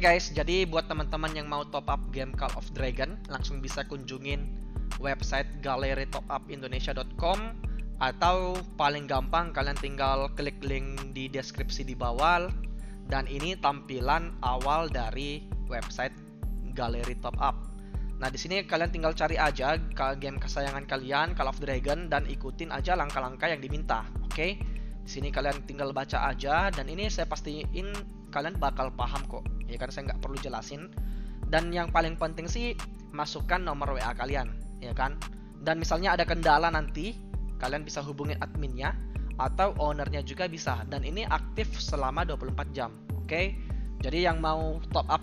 okay guys, jadi buat teman-teman yang mau top up game Call of Dragon, langsung bisa kunjungin website galeritopupindonesia.com atau paling gampang kalian tinggal klik link di deskripsi di bawah dan ini tampilan awal dari website galeri top up. Nah, di sini kalian tinggal cari aja game kesayangan kalian Call of Dragon dan ikutin aja langkah-langkah yang diminta. Oke. Okay? Di sini kalian tinggal baca aja dan ini saya pastiin kalian bakal paham kok ya kan saya nggak perlu jelasin dan yang paling penting sih masukkan nomor WA kalian ya kan dan misalnya ada kendala nanti kalian bisa hubungin adminnya atau ownernya juga bisa dan ini aktif selama 24 jam oke okay? jadi yang mau top up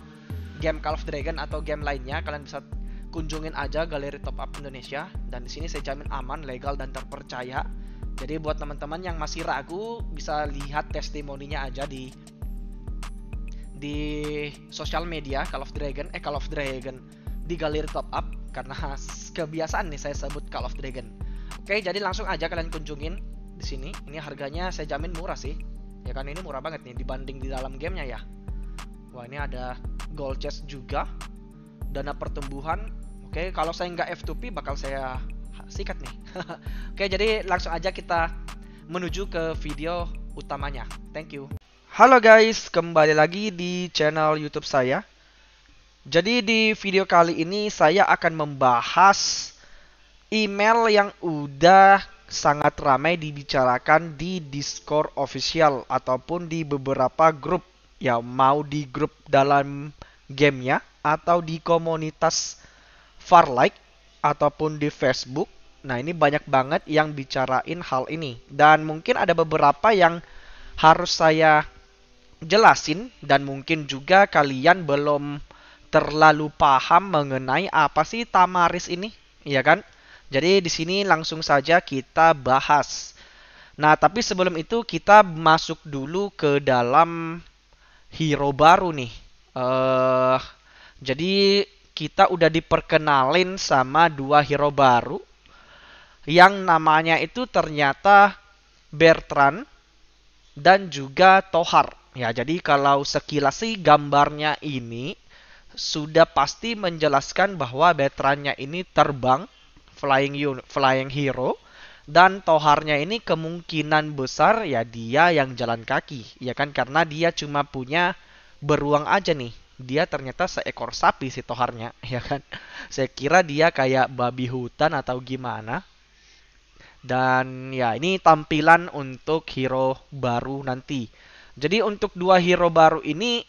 game Call of Dragon atau game lainnya kalian bisa kunjungin aja galeri top up Indonesia dan di sini saya jamin aman, legal dan terpercaya. Jadi buat teman-teman yang masih ragu bisa lihat testimoninya aja di di sosial media Call of Dragon eh Call of Dragon di galeri top up karena kebiasaan nih saya sebut Call of Dragon. Oke, jadi langsung aja kalian kunjungin di sini. Ini harganya saya jamin murah sih. Ya kan ini murah banget nih dibanding di dalam gamenya ya. Wah, ini ada gold chest juga. Dana pertumbuhan. Oke, kalau saya nggak F2P bakal saya sikat nih. Oke, jadi langsung aja kita menuju ke video utamanya. Thank you. Halo guys, kembali lagi di channel YouTube saya. Jadi di video kali ini saya akan membahas email yang udah sangat ramai dibicarakan di Discord official ataupun di beberapa grup ya mau di grup dalam gamenya atau di komunitas Farlike ataupun di Facebook. Nah, ini banyak banget yang bicarain hal ini dan mungkin ada beberapa yang harus saya jelasin dan mungkin juga kalian belum terlalu paham mengenai apa sih tamaris ini, ya kan? Jadi di sini langsung saja kita bahas. Nah, tapi sebelum itu kita masuk dulu ke dalam hero baru nih. Uh, jadi kita udah diperkenalin sama dua hero baru yang namanya itu ternyata Bertrand dan juga Tohar. Ya, jadi kalau sekilas sih gambarnya ini sudah pasti menjelaskan bahwa veterannya ini terbang flying flying hero dan toharnya ini kemungkinan besar ya dia yang jalan kaki ya kan karena dia cuma punya beruang aja nih dia ternyata seekor sapi si toharnya ya kan saya kira dia kayak babi hutan atau gimana dan ya ini tampilan untuk hero baru nanti jadi untuk dua hero baru ini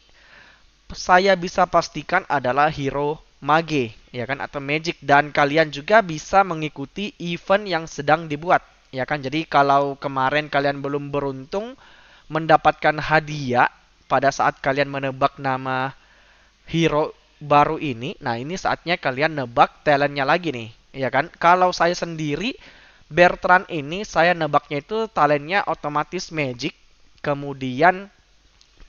saya bisa pastikan adalah hero mage ya kan atau magic dan kalian juga bisa mengikuti event yang sedang dibuat ya kan. Jadi kalau kemarin kalian belum beruntung mendapatkan hadiah pada saat kalian menebak nama hero baru ini, nah ini saatnya kalian nebak talentnya lagi nih, ya kan? Kalau saya sendiri Bertrand ini saya nebaknya itu talentnya otomatis magic kemudian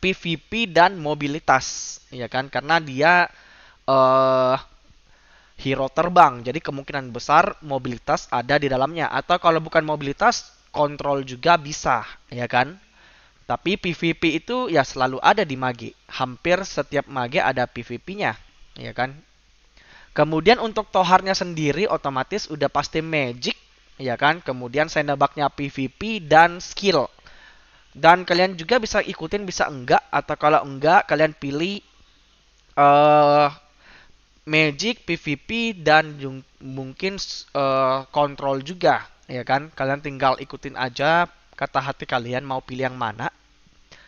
PVP dan mobilitas, ya kan? Karena dia uh, hero terbang, jadi kemungkinan besar mobilitas ada di dalamnya. Atau kalau bukan mobilitas, kontrol juga bisa, ya kan? Tapi PVP itu ya selalu ada di mage. Hampir setiap mage ada PVP-nya, ya kan? Kemudian untuk toharnya sendiri otomatis udah pasti magic, ya kan? Kemudian saya nebaknya PVP dan skill, dan kalian juga bisa ikutin, bisa enggak. Atau kalau enggak, kalian pilih uh, Magic, PvP, dan mungkin uh, eh, kontrol juga. Ya kan? Kalian tinggal ikutin aja kata hati kalian mau pilih yang mana.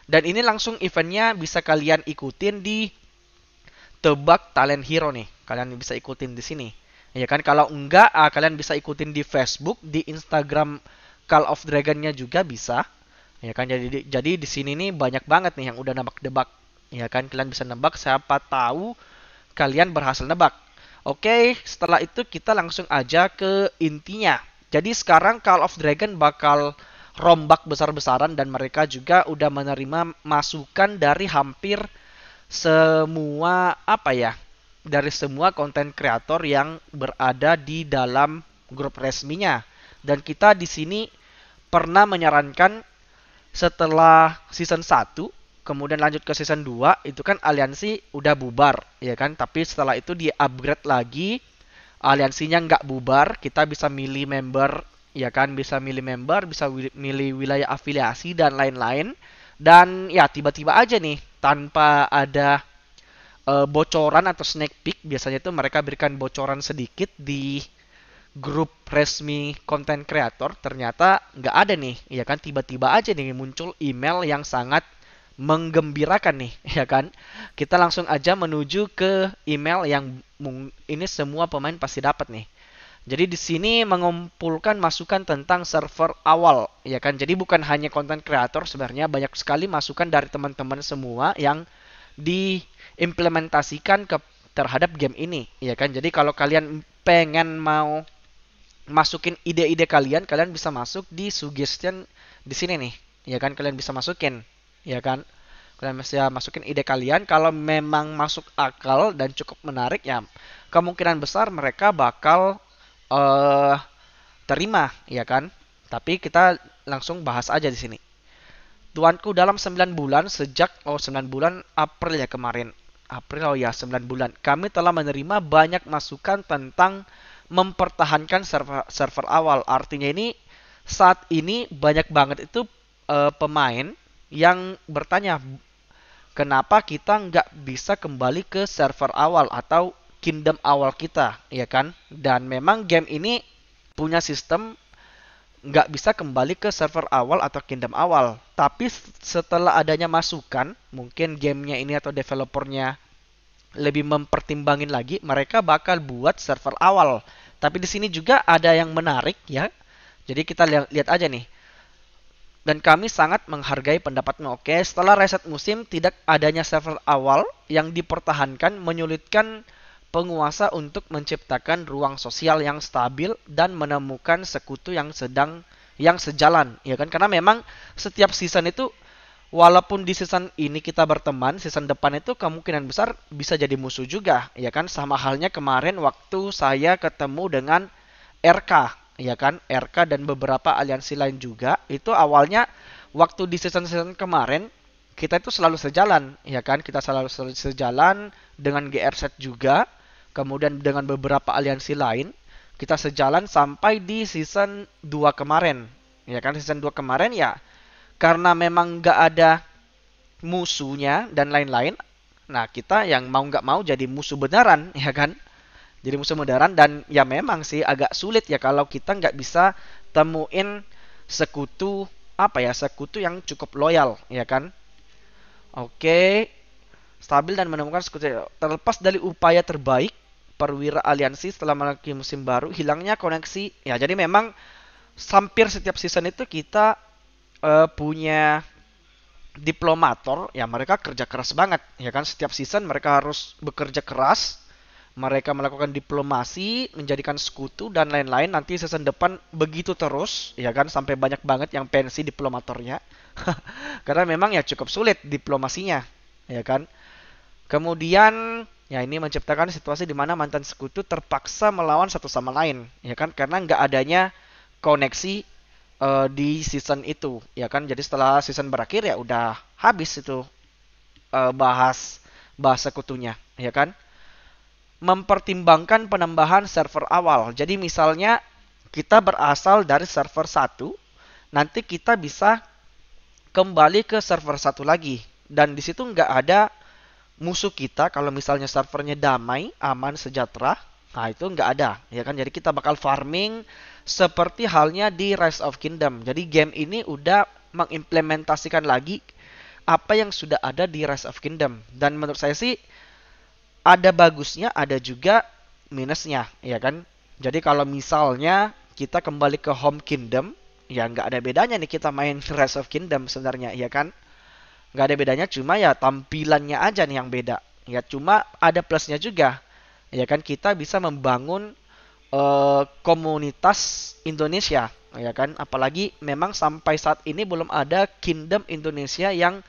Dan ini langsung eventnya bisa kalian ikutin di Tebak Talent Hero nih. Kalian bisa ikutin di sini. Ya kan? Kalau enggak, uh, kalian bisa ikutin di Facebook, di Instagram Call of Dragonnya juga bisa ya kan jadi jadi di sini nih banyak banget nih yang udah nebak-debak ya kan kalian bisa nebak siapa tahu kalian berhasil nebak oke setelah itu kita langsung aja ke intinya jadi sekarang Call of Dragon bakal rombak besar-besaran dan mereka juga udah menerima masukan dari hampir semua apa ya dari semua konten kreator yang berada di dalam grup resminya dan kita di sini pernah menyarankan setelah season 1 kemudian lanjut ke season 2 itu kan aliansi udah bubar ya kan tapi setelah itu di upgrade lagi aliansinya nggak bubar kita bisa milih member ya kan bisa milih member bisa milih wilayah afiliasi dan lain-lain dan ya tiba-tiba aja nih tanpa ada uh, bocoran atau sneak peek biasanya itu mereka berikan bocoran sedikit di grup resmi konten kreator ternyata nggak ada nih ya kan tiba-tiba aja nih muncul email yang sangat menggembirakan nih ya kan kita langsung aja menuju ke email yang ini semua pemain pasti dapat nih jadi di sini mengumpulkan masukan tentang server awal, ya kan? Jadi bukan hanya konten kreator, sebenarnya banyak sekali masukan dari teman-teman semua yang diimplementasikan ke terhadap game ini, ya kan? Jadi kalau kalian pengen mau masukin ide-ide kalian, kalian bisa masuk di suggestion di sini nih. Ya kan kalian bisa masukin, ya kan? Kalian bisa masukin ide kalian kalau memang masuk akal dan cukup menarik ya. Kemungkinan besar mereka bakal uh, terima, ya kan? Tapi kita langsung bahas aja di sini. Tuanku dalam 9 bulan sejak oh 9 bulan April ya kemarin. April oh ya 9 bulan. Kami telah menerima banyak masukan tentang mempertahankan server server awal. Artinya ini saat ini banyak banget itu uh, pemain yang bertanya kenapa kita nggak bisa kembali ke server awal atau kingdom awal kita, ya kan? Dan memang game ini punya sistem nggak bisa kembali ke server awal atau kingdom awal. Tapi setelah adanya masukan, mungkin gamenya ini atau developernya lebih mempertimbangin lagi, mereka bakal buat server awal tapi di sini juga ada yang menarik ya. Jadi kita lihat, lihat aja nih. Dan kami sangat menghargai pendapatmu. Oke, setelah reset musim tidak adanya server awal yang dipertahankan menyulitkan penguasa untuk menciptakan ruang sosial yang stabil dan menemukan sekutu yang sedang yang sejalan, ya kan? Karena memang setiap season itu walaupun di season ini kita berteman, season depan itu kemungkinan besar bisa jadi musuh juga, ya kan? Sama halnya kemarin waktu saya ketemu dengan RK, ya kan? RK dan beberapa aliansi lain juga, itu awalnya waktu di season-season kemarin kita itu selalu sejalan, ya kan? Kita selalu, sejalan dengan GRZ juga, kemudian dengan beberapa aliansi lain, kita sejalan sampai di season 2 kemarin. Ya kan season 2 kemarin ya karena memang nggak ada musuhnya dan lain-lain. Nah, kita yang mau nggak mau jadi musuh beneran, ya kan? Jadi musuh beneran dan ya memang sih agak sulit ya kalau kita nggak bisa temuin sekutu apa ya sekutu yang cukup loyal, ya kan? Oke, stabil dan menemukan sekutu terlepas dari upaya terbaik perwira aliansi setelah memasuki musim baru hilangnya koneksi. Ya, jadi memang hampir setiap season itu kita uh, punya diplomator ya mereka kerja keras banget ya kan setiap season mereka harus bekerja keras mereka melakukan diplomasi menjadikan sekutu dan lain-lain nanti season depan begitu terus ya kan sampai banyak banget yang pensi diplomatornya karena memang ya cukup sulit diplomasinya ya kan kemudian ya ini menciptakan situasi di mana mantan sekutu terpaksa melawan satu sama lain ya kan karena nggak adanya koneksi uh, di season itu ya kan jadi setelah season berakhir ya udah habis itu uh, bahas bahasa kutunya ya kan mempertimbangkan penambahan server awal jadi misalnya kita berasal dari server satu nanti kita bisa kembali ke server satu lagi dan di situ nggak ada musuh kita kalau misalnya servernya damai aman sejahtera Nah, itu nggak ada, ya kan? Jadi kita bakal farming seperti halnya di Rise of Kingdom. Jadi game ini udah mengimplementasikan lagi apa yang sudah ada di Rise of Kingdom. Dan menurut saya sih ada bagusnya, ada juga minusnya, ya kan? Jadi kalau misalnya kita kembali ke Home Kingdom, ya nggak ada bedanya nih kita main Rise of Kingdom sebenarnya, ya kan? Nggak ada bedanya, cuma ya tampilannya aja nih yang beda. Ya cuma ada plusnya juga ya kan kita bisa membangun uh, komunitas Indonesia ya kan apalagi memang sampai saat ini belum ada kingdom Indonesia yang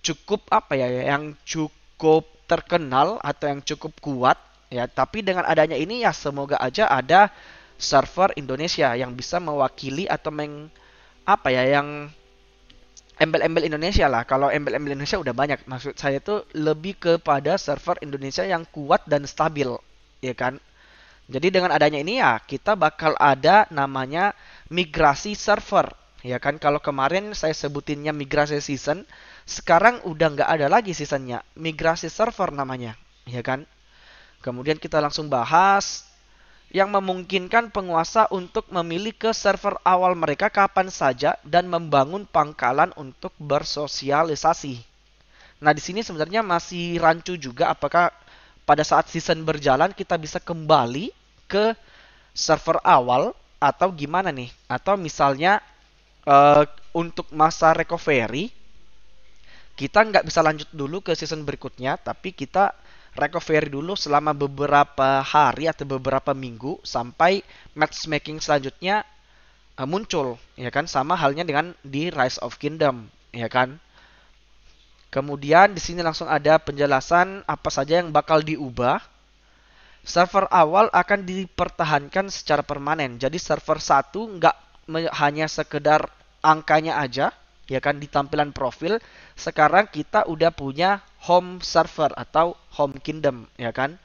cukup apa ya yang cukup terkenal atau yang cukup kuat ya tapi dengan adanya ini ya semoga aja ada server Indonesia yang bisa mewakili atau meng apa ya yang embel-embel Indonesia lah. Kalau embel-embel Indonesia udah banyak. Maksud saya itu lebih kepada server Indonesia yang kuat dan stabil, ya kan? Jadi dengan adanya ini ya kita bakal ada namanya migrasi server, ya kan? Kalau kemarin saya sebutinnya migrasi season, sekarang udah nggak ada lagi seasonnya, migrasi server namanya, ya kan? Kemudian kita langsung bahas yang memungkinkan penguasa untuk memilih ke server awal mereka kapan saja dan membangun pangkalan untuk bersosialisasi. Nah, di sini sebenarnya masih rancu juga apakah pada saat season berjalan kita bisa kembali ke server awal atau gimana nih? Atau misalnya uh, untuk masa recovery kita nggak bisa lanjut dulu ke season berikutnya, tapi kita recovery dulu selama beberapa hari atau beberapa minggu sampai matchmaking selanjutnya uh, muncul ya kan sama halnya dengan di Rise of Kingdom ya kan kemudian di sini langsung ada penjelasan apa saja yang bakal diubah server awal akan dipertahankan secara permanen jadi server satu nggak hanya sekedar angkanya aja ya kan di tampilan profil sekarang kita udah punya home server atau home kingdom, ya kan?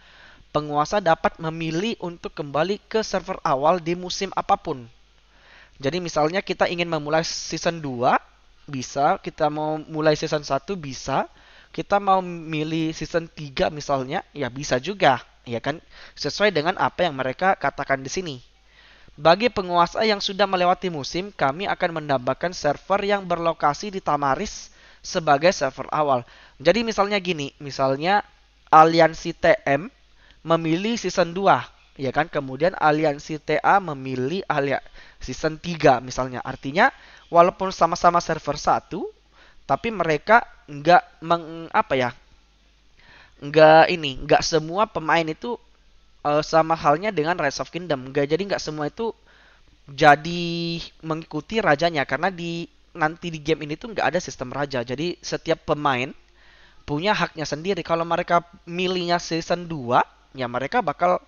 Penguasa dapat memilih untuk kembali ke server awal di musim apapun. Jadi misalnya kita ingin memulai season 2, bisa. Kita mau mulai season 1, bisa. Kita mau milih season 3 misalnya, ya bisa juga. Ya kan? Sesuai dengan apa yang mereka katakan di sini. Bagi penguasa yang sudah melewati musim, kami akan menambahkan server yang berlokasi di Tamaris sebagai server awal. Jadi misalnya gini, misalnya aliansi TM memilih season 2, ya kan? Kemudian aliansi TA memilih alia season 3 misalnya. Artinya walaupun sama-sama server satu, tapi mereka nggak meng apa ya? Nggak ini, nggak semua pemain itu uh, sama halnya dengan Rise of Kingdom. Nggak jadi nggak semua itu jadi mengikuti rajanya karena di nanti di game ini tuh nggak ada sistem raja. Jadi setiap pemain punya haknya sendiri. Kalau mereka milihnya season 2, ya mereka bakal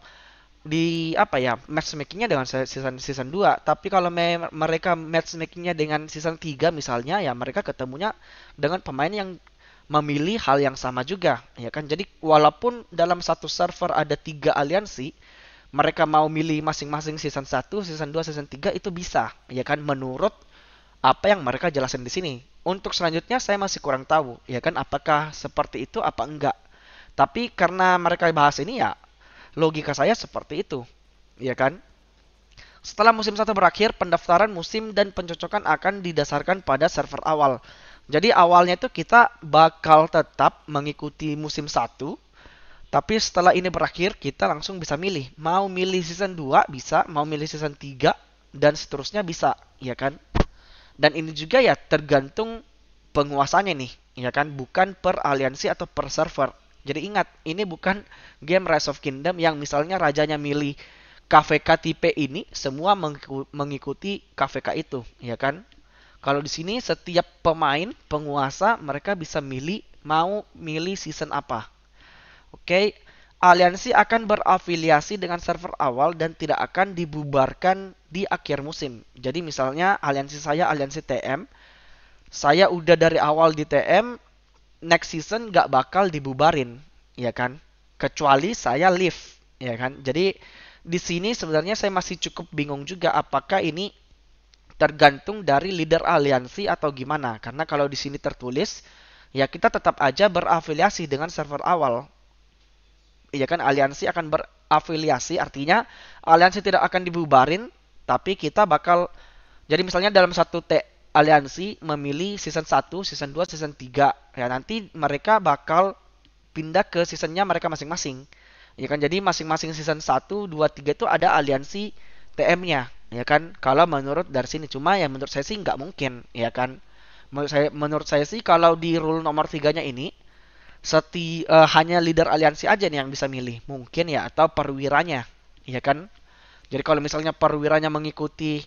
di apa ya matchmakingnya dengan season season 2 tapi kalau me mereka matchmakingnya dengan season 3 misalnya ya mereka ketemunya dengan pemain yang memilih hal yang sama juga ya kan jadi walaupun dalam satu server ada tiga aliansi mereka mau milih masing-masing season 1, season 2, season 3 itu bisa ya kan menurut apa yang mereka jelasin di sini untuk selanjutnya saya masih kurang tahu ya kan apakah seperti itu apa enggak. Tapi karena mereka bahas ini ya logika saya seperti itu. Ya kan? Setelah musim satu berakhir, pendaftaran musim dan pencocokan akan didasarkan pada server awal. Jadi awalnya itu kita bakal tetap mengikuti musim satu, tapi setelah ini berakhir kita langsung bisa milih. Mau milih season 2 bisa, mau milih season 3 dan seterusnya bisa, ya kan? Dan ini juga ya tergantung penguasanya nih, ya kan? Bukan per aliansi atau per server. Jadi ingat, ini bukan game Rise of Kingdom yang misalnya rajanya milih KVK tipe ini semua mengikuti KVK itu, ya kan? Kalau di sini setiap pemain penguasa mereka bisa milih mau milih season apa. Oke, okay? aliansi akan berafiliasi dengan server awal dan tidak akan dibubarkan di akhir musim. Jadi misalnya aliansi saya aliansi TM, saya udah dari awal di TM, next season nggak bakal dibubarin, ya kan? Kecuali saya leave, ya kan? Jadi di sini sebenarnya saya masih cukup bingung juga apakah ini tergantung dari leader aliansi atau gimana. Karena kalau di sini tertulis, ya kita tetap aja berafiliasi dengan server awal ya kan aliansi akan berafiliasi artinya aliansi tidak akan dibubarin tapi kita bakal jadi misalnya dalam satu T aliansi memilih season 1, season 2, season 3. Ya nanti mereka bakal pindah ke seasonnya mereka masing-masing. Ya kan jadi masing-masing season 1, 2, 3 itu ada aliansi TM-nya. Ya kan kalau menurut dari sini cuma ya menurut saya sih nggak mungkin ya kan. Menurut saya menurut saya sih kalau di rule nomor 3-nya ini seti uh, hanya leader aliansi aja nih yang bisa milih mungkin ya atau perwiranya ya kan jadi kalau misalnya perwiranya mengikuti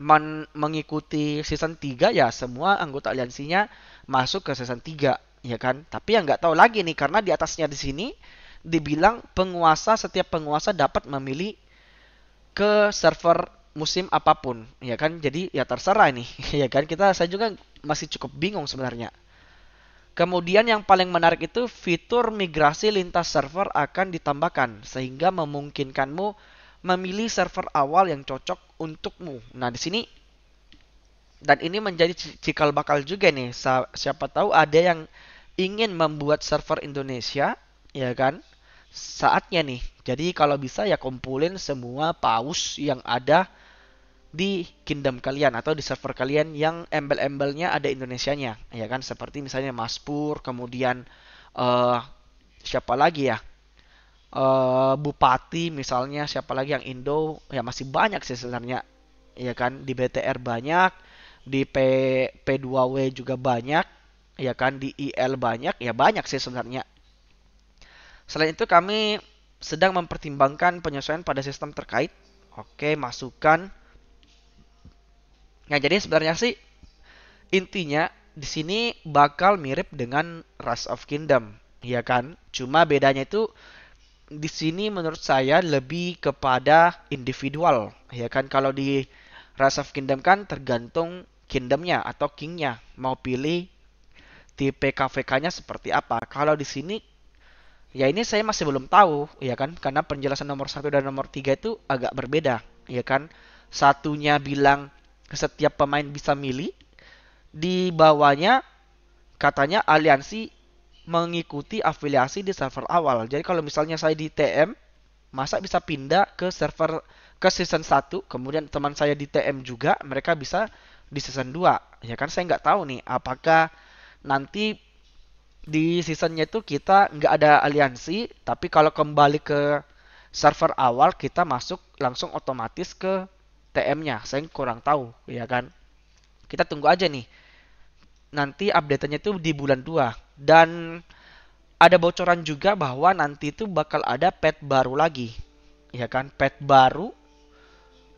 men mengikuti season 3 ya semua anggota aliansinya masuk ke season 3 ya kan tapi yang nggak tahu lagi nih karena di atasnya di sini dibilang penguasa setiap penguasa dapat memilih ke server musim apapun ya kan jadi ya terserah nih ya kan kita saya juga masih cukup bingung sebenarnya Kemudian yang paling menarik itu fitur migrasi lintas server akan ditambahkan sehingga memungkinkanmu memilih server awal yang cocok untukmu. Nah, di sini dan ini menjadi cikal bakal juga nih. Siapa tahu ada yang ingin membuat server Indonesia, ya kan? Saatnya nih. Jadi kalau bisa ya kumpulin semua paus yang ada di kingdom kalian atau di server kalian yang embel-embelnya ada Indonesianya ya kan seperti misalnya Maspur kemudian uh, siapa lagi ya uh, bupati misalnya siapa lagi yang Indo ya masih banyak sih sebenarnya ya kan di BTR banyak di P P2W juga banyak ya kan di IL banyak ya banyak sih sebenarnya selain itu kami sedang mempertimbangkan penyesuaian pada sistem terkait oke masukan Nah, jadi sebenarnya sih intinya di sini bakal mirip dengan Rise of Kingdom, ya kan? Cuma bedanya itu di sini menurut saya lebih kepada individual, ya kan? Kalau di Rise of Kingdom kan tergantung kingdomnya atau kingnya mau pilih tipe KVK-nya seperti apa. Kalau di sini ya ini saya masih belum tahu, ya kan? Karena penjelasan nomor satu dan nomor tiga itu agak berbeda, ya kan? Satunya bilang setiap pemain bisa milih. Di bawahnya katanya aliansi mengikuti afiliasi di server awal. Jadi kalau misalnya saya di TM, masa bisa pindah ke server ke season 1, kemudian teman saya di TM juga, mereka bisa di season 2. Ya kan saya nggak tahu nih apakah nanti di seasonnya itu kita nggak ada aliansi, tapi kalau kembali ke server awal kita masuk langsung otomatis ke TM-nya. Saya kurang tahu, ya kan? Kita tunggu aja nih. Nanti update-nya itu di bulan 2. Dan ada bocoran juga bahwa nanti itu bakal ada pet baru lagi. Ya kan? Pet baru.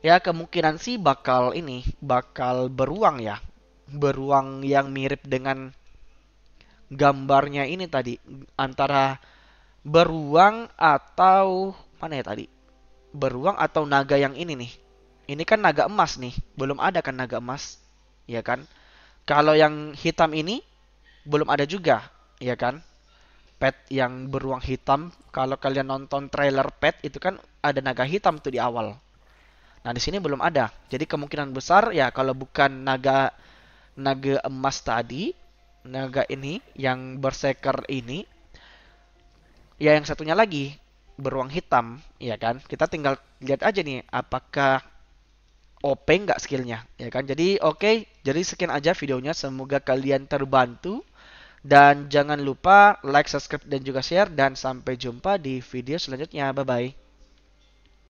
Ya kemungkinan sih bakal ini, bakal beruang ya. Beruang yang mirip dengan gambarnya ini tadi. Antara beruang atau... Mana ya tadi? Beruang atau naga yang ini nih ini kan naga emas nih, belum ada kan naga emas, ya kan? Kalau yang hitam ini belum ada juga, ya kan? Pet yang beruang hitam, kalau kalian nonton trailer pet itu kan ada naga hitam tuh di awal. Nah, di sini belum ada. Jadi kemungkinan besar ya kalau bukan naga naga emas tadi, naga ini yang berseker ini ya yang satunya lagi beruang hitam, ya kan? Kita tinggal lihat aja nih apakah OP nggak skillnya ya kan jadi oke okay, jadi sekian aja videonya semoga kalian terbantu dan jangan lupa like subscribe dan juga share dan sampai jumpa di video selanjutnya bye bye